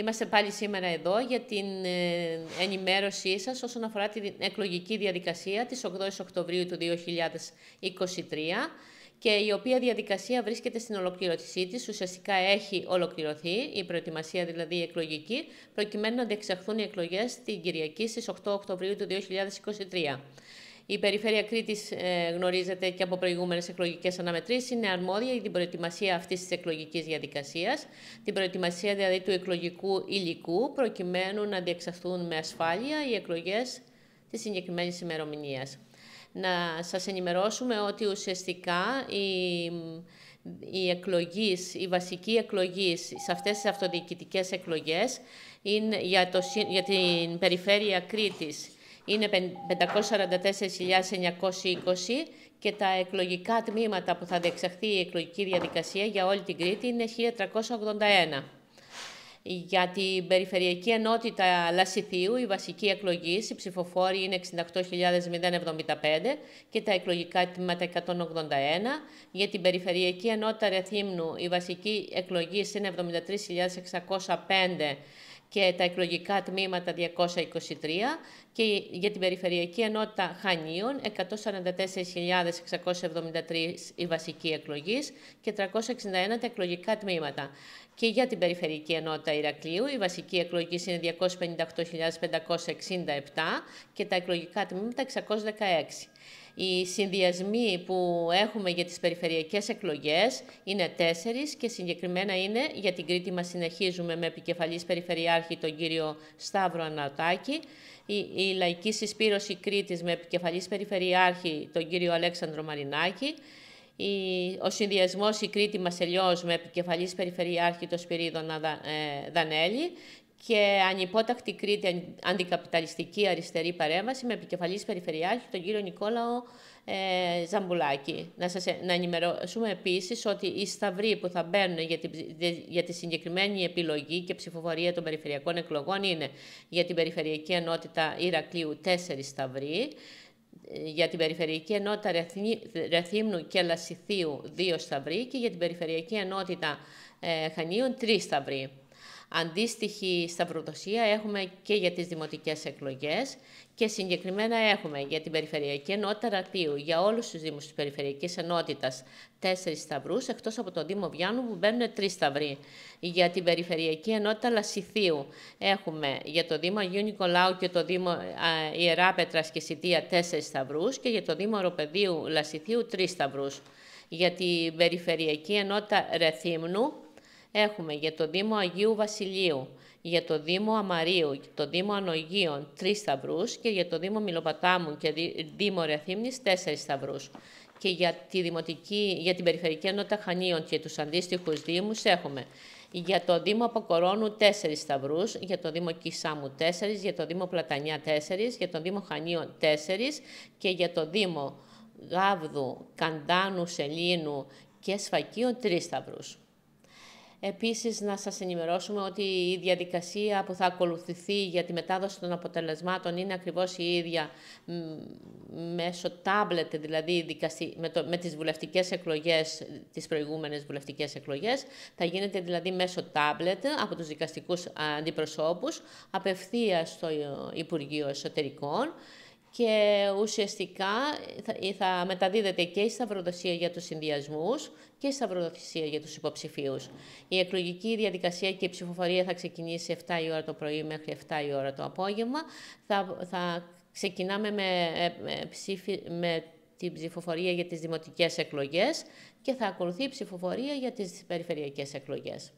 Είμαστε πάλι σήμερα εδώ για την ε, ενημέρωσή σας όσον αφορά την εκλογική διαδικασία της 8 Οκτωβρίου του 2023 και η οποία διαδικασία βρίσκεται στην ολοκληρωσή της, ουσιαστικά έχει ολοκληρωθεί η προετοιμασία δηλαδή η εκλογική, προκειμένου να διεξαχθούν οι εκλογές την Κυριακή στις 8 Οκτωβρίου του 2023. Η Περιφέρεια Κρήτη ε, γνωρίζεται και από προηγούμενες εκλογικές αναμετρήσεις. Είναι αρμόδια για την προετοιμασία αυτής της εκλογικής διαδικασίας, την προετοιμασία δηλαδή του εκλογικού υλικού, προκειμένου να διεξαχθούν με ασφάλεια οι εκλογές της συγκεκριμένης ημερομηνίας. Να σας ενημερώσουμε ότι ουσιαστικά η, η εκλογής, η βασική εκλογής σε αυτές τις αυτοδιοικητικές εκλογές είναι για, για την περιφέρεια Κρήτης είναι 544.920 και τα εκλογικά τμήματα που θα διεξαχθεί η εκλογική διαδικασία για όλη την Κρήτη είναι 1.381. Για την Περιφερειακή Ενότητα Λασιθίου, η βασική εκλογή, οι ψηφοφόροι είναι 68.075 και τα εκλογικά τμήματα 181. Για την Περιφερειακή Ενότητα Ρεθύμνου, η βασική εκλογή είναι 73.605 και τα εκλογικά τμήματα 223 και για την Περιφερειακή Ενότητα Χανίων 144.673 η βασική εκλογής και 361 τα εκλογικά τμήματα. Και για την Περιφερειακή Ενότητα Ηρακλείου η βασική εκλογή είναι 258.567 και τα εκλογικά τμήματα 616. Οι συνδυασμοί που έχουμε για τις περιφερειακές εκλογές είναι τέσσερις και συγκεκριμένα είναι για την Κρήτη μας συνεχίζουμε με επικεφαλής περιφερειάρχη τον κύριο Σταύρο Ανατάκη η, η Λαϊκή Συσπήρωση Κρήτης με επικεφαλής περιφερειάρχη τον κύριο Αλέξανδρο Μαρινάκη, η, ο συνδυασμός η Κρήτη Μασελιός με επικεφαλής περιφερειάρχη τον Σπυρίδωνα ε, Δανέλη και ανυπότακτη Κρήτη αντικαπιταλιστική αριστερή παρέμβαση με επικεφαλής περιφερειάρχη τον κύριο Νικόλαο ε, Ζαμπουλάκη. Να, σας, ε, να ενημερώσουμε επίσης ότι οι σταυροί που θα μπαίνουν για τη, για τη συγκεκριμένη επιλογή και ψηφοφορία των περιφερειακών εκλογών είναι για την Περιφερειακή Ενότητα Ηρακλείου 4 σταυροί, ε, για την Περιφερειακή Ενότητα Ρεθύμνου και Λασιθίου 2 σταυροί και για την Περιφερειακή Ενότητα ε, Χανίων 3 σταυροί. Αντίστοιχη σταυροδοσία έχουμε και για τις δημοτικές εκλογές και συγκεκριμένα έχουμε για την Περιφερειακή Ενότητα Ρατίου, για όλους τους Δήμους της Περιφερειακής Ενότητας, τέσσερις σταυρούς, εκτός από τον Δήμο Βιάννου... που μπαίνουν τρεις σταυροί. Για την Περιφερειακή Ενότητα Λασιθίου έχουμε για το Δήμο Αγίου Νικολάου και το Δήμο Ιερά και Σιτία τέσσερις σταυρούς και για το Δήμο Οροπεδίου Λασιθίου τρεις σταυρούς. Για την Περιφερειακή Ενότητα Ρεθύμνου Έχουμε για το Δήμο Αγίου Βασιλείου, για το Δήμο Αμαρίου, το Δήμο Ανογίων, τρεις σταυρούς και για το Δήμο Μιλοπατάμου και Δήμο Ρεθύμνης, τέσσερις σταυρούς. Και για, τη δημοτική, για την Περιφερειακή Ενότητα Χανίων και τους αντίστοιχους Δήμους έχουμε για το Δήμο Αποκορώνου 4 σταυρούς, για το Δήμο Κισάμου 4, για το Δήμο Πλατανιά 4, για το Δήμο Χανίων 4 και για το Δήμο Γάβδου, Καντάνου, Σελήνου και Σφακίου 3 σταυρούς. Επίσης, να σας ενημερώσουμε ότι η διαδικασία που θα ακολουθηθεί για τη μετάδοση των αποτελεσμάτων είναι ακριβώς η ίδια μέσω τάμπλετ, δηλαδή με, με τις βουλευτικές εκλογές, τις προηγούμενες βουλευτικές εκλογές. Θα γίνεται δηλαδή μέσω τάμπλετ από τους δικαστικούς αντιπροσώπους, απευθείας στο Υπουργείο Εσωτερικών και ουσιαστικά ε, θα, μεταδίδεται και η σταυροδοσία για τους συνδυασμούς και η σταυροδοσία για τους υποψηφίους. Η εκλογική διαδικασία και η ψηφοφορία θα ξεκινήσει 7 η ώρα το πρωί μέχρι 7 η ώρα το απόγευμα. Θα, θα ξεκινάμε με, ε, με, με την ψηφοφορία για τις δημοτικές εκλογές και θα ακολουθεί η ψηφοφορία για τις περιφερειακές εκλογές.